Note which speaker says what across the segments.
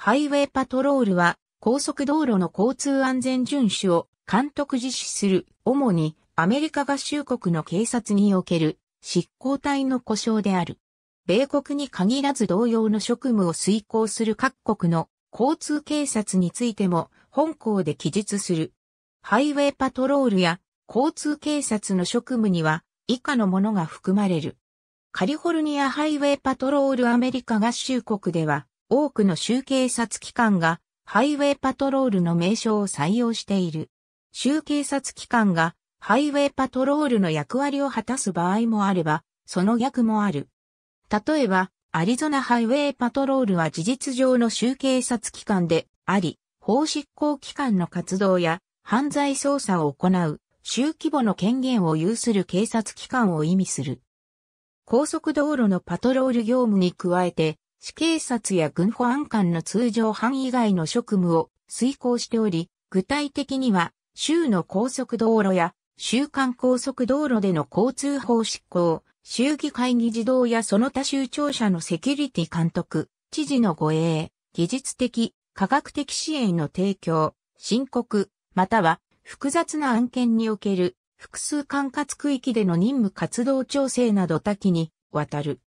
Speaker 1: ハイウェイパトロールは高速道路の交通安全遵守を監督実施する主にアメリカ合衆国の警察における執行隊の故障である。米国に限らず同様の職務を遂行する各国の交通警察についても本校で記述する。ハイウェイパトロールや交通警察の職務には以下のものが含まれる。カリフォルニアハイウェイパトロールアメリカ合衆国では多くの州警察機関がハイウェイパトロールの名称を採用している。州警察機関がハイウェイパトロールの役割を果たす場合もあれば、その逆もある。例えば、アリゾナハイウェイパトロールは事実上の州警察機関であり、法執行機関の活動や犯罪捜査を行う州規模の権限を有する警察機関を意味する。高速道路のパトロール業務に加えて、市警察や軍保安官の通常班以外の職務を遂行しており、具体的には、州の高速道路や、州間高速道路での交通法執行、州議会議事堂やその他州庁舎のセキュリティ監督、知事の護衛、技術的、科学的支援の提供、申告、または複雑な案件における複数管轄区域での任務活動調整など多岐にわたる。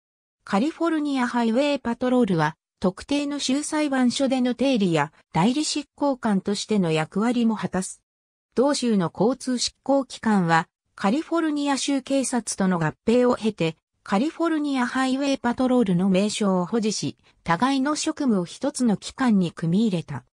Speaker 1: カリフォルニアハイウェイパトロールは、特定の州裁判所での定理や代理執行官としての役割も果たす。同州の交通執行機関は、カリフォルニア州警察との合併を経て、カリフォルニアハイウェイパトロールの名称を保持し、互いの職務を一つの機関に組み入れた。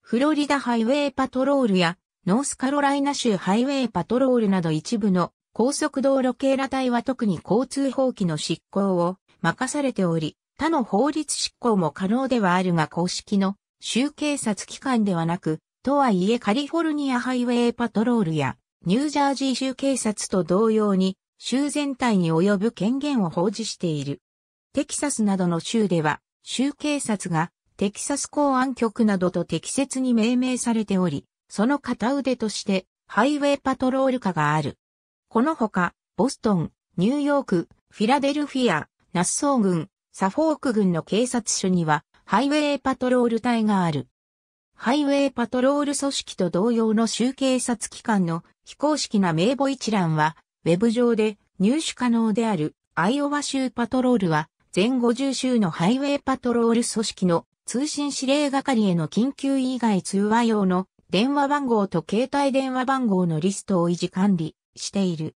Speaker 1: フロリダハイウェイパトロールや、ノースカロライナ州ハイウェイパトロールなど一部の高速道路警ら隊は特に交通法規の執行を任されており、他の法律執行も可能ではあるが公式の州警察機関ではなく、とはいえカリフォルニアハイウェイパトロールやニュージャージー州警察と同様に州全体に及ぶ権限を保持している。テキサスなどの州では州警察がテキサス公安局などと適切に命名されており、その片腕としてハイウェイパトロール課がある。このほか、ボストン、ニューヨーク、フィラデルフィア、ナッソー郡、サフォーク郡の警察署には、ハイウェイパトロール隊がある。ハイウェイパトロール組織と同様の州警察機関の非公式な名簿一覧は、ウェブ上で入手可能であるアイオワ州パトロールは、全50州のハイウェイパトロール組織の通信指令係への緊急以外通話用の電話番号と携帯電話番号のリストを維持管理している。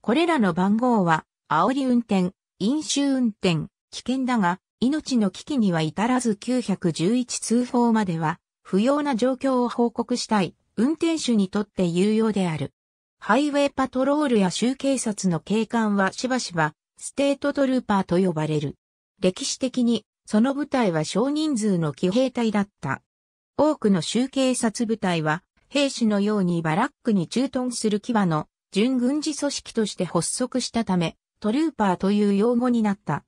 Speaker 1: これらの番号は、煽り運転、飲酒運転、危険だが、命の危機には至らず911通報までは、不要な状況を報告したい、運転手にとって有用である。ハイウェイパトロールや州警察の警官はしばしば、ステートトルーパーと呼ばれる。歴史的に、その部隊は少人数の騎兵隊だった。多くの州警察部隊は、兵士のようにバラックに駐屯する騎馬の準軍事組織として発足したため、トルーパーという用語になった。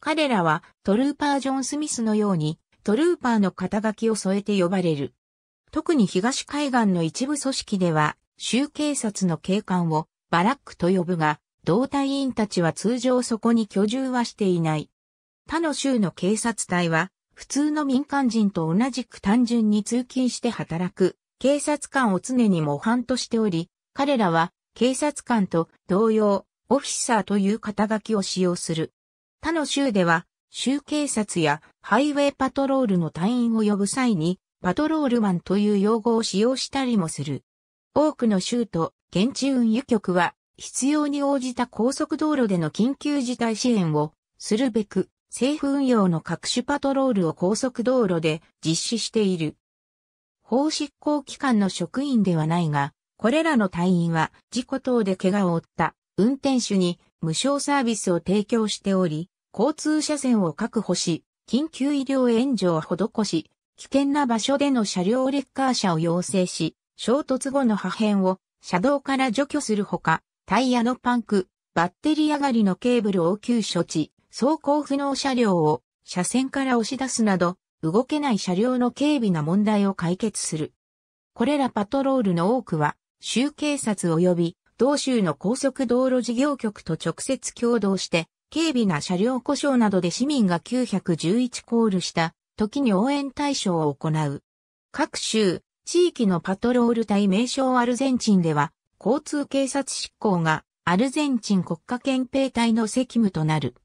Speaker 1: 彼らはトルーパー・ジョン・スミスのようにトルーパーの肩書きを添えて呼ばれる。特に東海岸の一部組織では州警察の警官をバラックと呼ぶが、同隊員たちは通常そこに居住はしていない。他の州の警察隊は普通の民間人と同じく単純に通勤して働く警察官を常に模範としており、彼らは警察官と同様オフィサーという肩書きを使用する。他の州では、州警察やハイウェイパトロールの隊員を呼ぶ際に、パトロールマンという用語を使用したりもする。多くの州と現地運輸局は、必要に応じた高速道路での緊急事態支援をするべく、政府運用の各種パトロールを高速道路で実施している。法執行機関の職員ではないが、これらの隊員は事故等で怪我を負った運転手に無償サービスを提供しており、交通車線を確保し、緊急医療援助を施し、危険な場所での車両レッカー車を要請し、衝突後の破片を車道から除去するほか、タイヤのパンク、バッテリー上がりのケーブルを急処置、走行不能車両を車線から押し出すなど、動けない車両の警備な問題を解決する。これらパトロールの多くは、州警察及び同州の高速道路事業局と直接共同して、軽微な車両故障などで市民が911コールした時に応援対象を行う。各州、地域のパトロール隊名称アルゼンチンでは、交通警察執行がアルゼンチン国家憲兵隊の責務となる。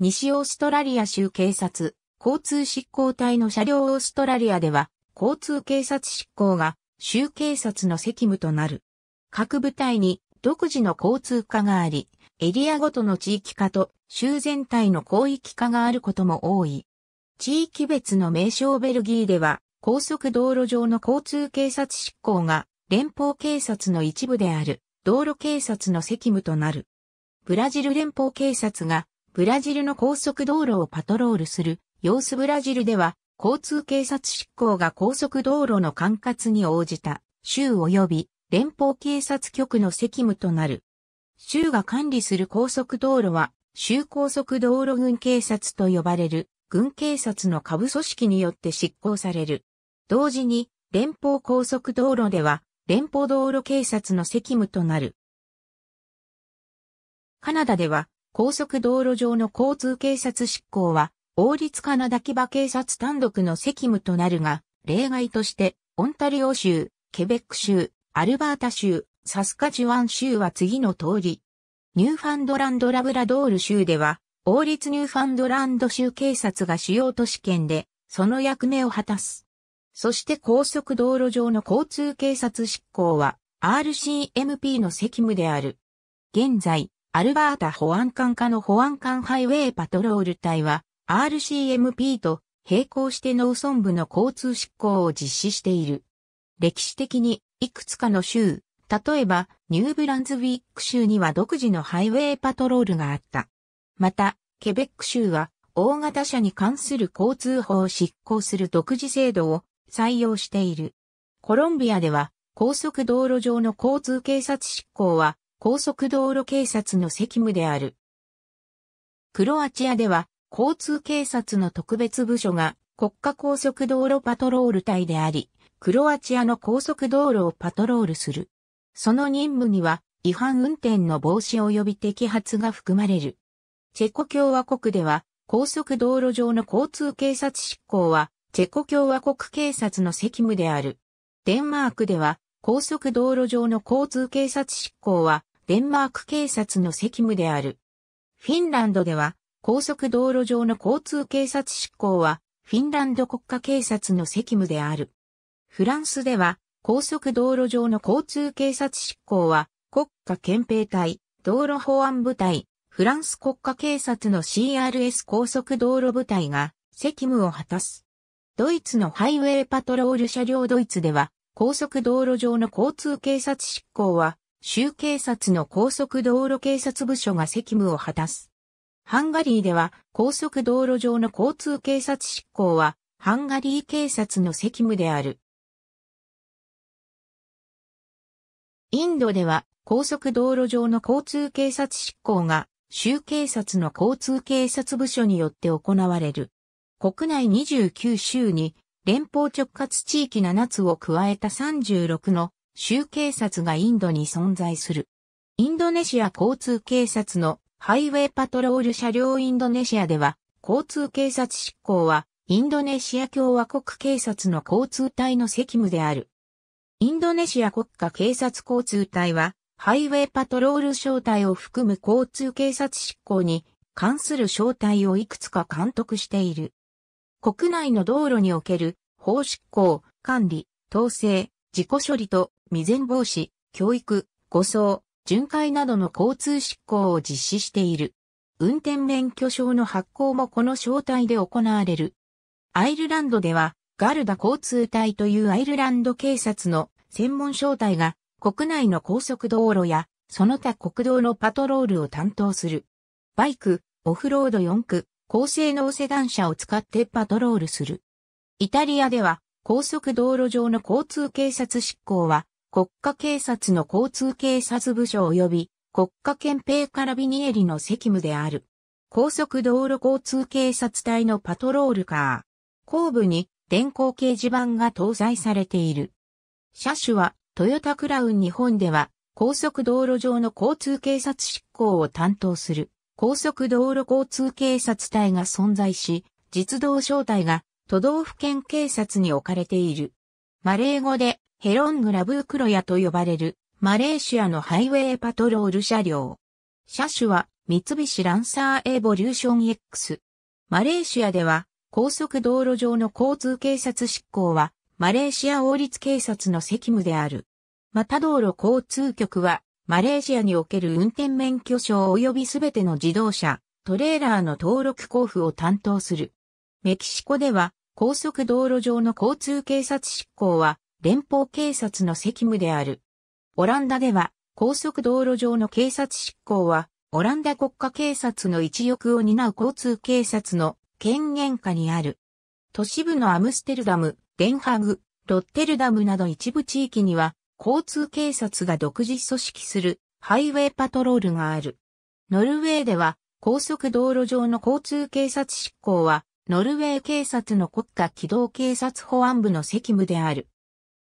Speaker 1: 西オーストラリア州警察、交通執行隊の車両オーストラリアでは、交通警察執行が州警察の責務となる。各部隊に独自の交通化があり、エリアごとの地域化と州全体の広域化があることも多い。地域別の名称ベルギーでは、高速道路上の交通警察執行が連邦警察の一部である道路警察の責務となる。ブラジル連邦警察がブラジルの高速道路をパトロールする様子ブラジルでは交通警察執行が高速道路の管轄に応じた州及び連邦警察局の責務となる。州が管理する高速道路は、州高速道路軍警察と呼ばれる、軍警察の下部組織によって執行される。同時に、連邦高速道路では、連邦道路警察の責務となる。カナダでは、高速道路上の交通警察執行は、王立カナダ騎馬警察単独の責務となるが、例外として、オンタリオ州、ケベック州、アルバータ州、サスカジュワン州は次の通り。ニューファンドランドラブラドール州では、王立ニューファンドランド州警察が主要都市圏で、その役目を果たす。そして高速道路上の交通警察執行は RCMP の責務である。現在、アルバータ保安官課の保安官ハイウェイパトロール隊は RCMP と並行して農村部の交通執行を実施している。歴史的にいくつかの州、例えばニューブランズウィック州には独自のハイウェイパトロールがあった。また、ケベック州は大型車に関する交通法を執行する独自制度を採用している。コロンビアでは高速道路上の交通警察執行は高速道路警察の責務である。クロアチアでは交通警察の特別部署が国家高速道路パトロール隊であり、クロアチアの高速道路をパトロールする。その任務には違反運転の防止及び摘発が含まれる。チェコ共和国では高速道路上の交通警察執行はチェコ共和国警察の責務である。デンマークでは高速道路上の交通警察執行はデンマーク警察の責務である。フィンランドでは高速道路上の交通警察執行はフィンランド国家警察の責務である。フランスでは、高速道路上の交通警察執行は、国家憲兵隊、道路保安部隊、フランス国家警察の CRS 高速道路部隊が責務を果たす。ドイツのハイウェイパトロール車両ドイツでは、高速道路上の交通警察執行は、州警察の高速道路警察部署が責務を果たす。ハンガリーでは、高速道路上の交通警察執行は、ハンガリー警察の責務である。インドでは高速道路上の交通警察執行が州警察の交通警察部署によって行われる。国内29州に連邦直轄地域7つを加えた36の州警察がインドに存在する。インドネシア交通警察のハイウェイパトロール車両インドネシアでは交通警察執行はインドネシア共和国警察の交通隊の責務である。インドネシア国家警察交通隊は、ハイウェイパトロール招待を含む交通警察執行に関する招待をいくつか監督している。国内の道路における法執行、管理、統制、事故処理と未然防止、教育、護送、巡回などの交通執行を実施している。運転免許証の発行もこの招待で行われる。アイルランドではガルダ交通隊というアイルランド警察の専門小隊が国内の高速道路やその他国道のパトロールを担当する。バイク、オフロード4区、高性能セダン車を使ってパトロールする。イタリアでは高速道路上の交通警察執行は国家警察の交通警察部署及び国家憲兵カラビニエリの責務である。高速道路交通警察隊のパトロールカー。後部に電光掲示板が搭載されている。車種はトヨタクラウン日本では高速道路上の交通警察執行を担当する高速道路交通警察隊が存在し、実動小隊が都道府県警察に置かれている。マレー語でヘロングラブークロヤと呼ばれるマレーシアのハイウェイパトロール車両。車種は三菱ランサーエボリューション X。マレーシアでは高速道路上の交通警察執行は、マレーシア王立警察の責務である。また道路交通局は、マレーシアにおける運転免許証及びすべての自動車、トレーラーの登録交付を担当する。メキシコでは、高速道路上の交通警察執行は、連邦警察の責務である。オランダでは、高速道路上の警察執行は、オランダ国家警察の一翼を担う交通警察の権限下にある。都市部のアムステルダム、デンハグ、ロッテルダムなど一部地域には、交通警察が独自組織するハイウェイパトロールがある。ノルウェーでは、高速道路上の交通警察執行は、ノルウェー警察の国家機動警察保安部の責務である。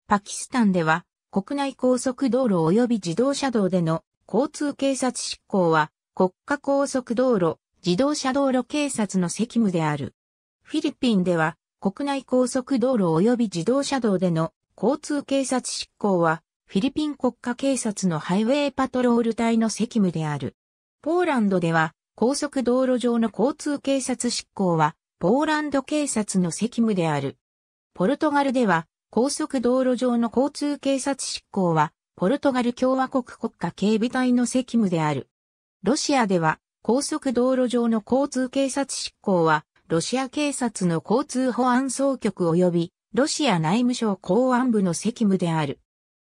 Speaker 1: パキスタンでは、国内高速道路及び自動車道での交通警察執行は、国家高速道路自動車道路警察の責務である。フィリピンでは、国内高速道路及び自動車道での交通警察執行は、フィリピン国家警察のハイウェイパトロール隊の責務である。ポーランドでは、高速道路上の交通警察執行は、ポーランド警察の責務である。ポルトガルでは、高速道路上の交通警察執行は、ポルトガル共和国国家警備隊の責務である。ロシアでは、高速道路上の交通警察執行は、ロシア警察の交通保安総局及び、ロシア内務省公安部の責務である。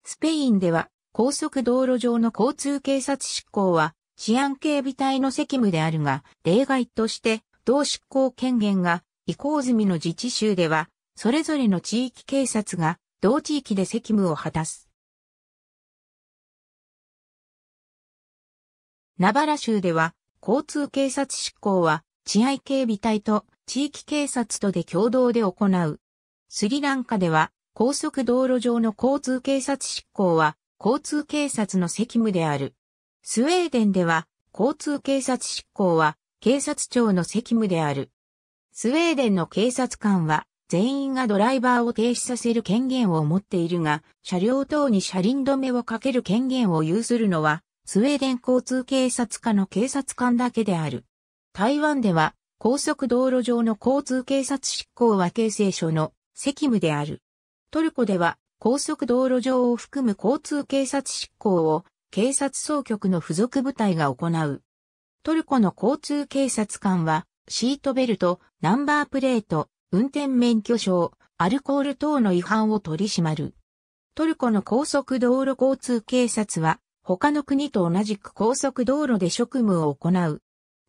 Speaker 1: スペインでは、高速道路上の交通警察執行は、治安警備隊の責務であるが、例外として、同執行権限が移行済みの自治州では、それぞれの地域警察が、同地域で責務を果たす。ナバラ州では、交通警察執行は治安警備隊と地域警察とで共同で行う。スリランカでは高速道路上の交通警察執行は交通警察の責務である。スウェーデンでは交通警察執行は警察庁の責務である。スウェーデンの警察官は全員がドライバーを停止させる権限を持っているが、車両等に車輪止めをかける権限を有するのはスウェーデン交通警察課の警察官だけである。台湾では、高速道路上の交通警察執行は警政署の責務である。トルコでは、高速道路上を含む交通警察執行を警察総局の付属部隊が行う。トルコの交通警察官は、シートベルト、ナンバープレート、運転免許証、アルコール等の違反を取り締まる。トルコの高速道路交通警察は、他の国と同じく高速道路で職務を行う。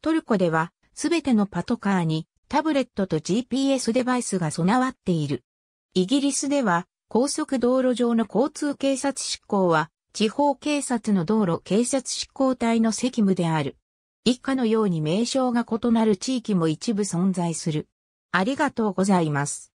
Speaker 1: トルコでは、すべてのパトカーにタブレットと GPS デバイスが備わっている。イギリスでは、高速道路上の交通警察執行は、地方警察の道路警察執行隊の責務である。以下のように名称が異なる地域も一部存在する。ありがとうございます。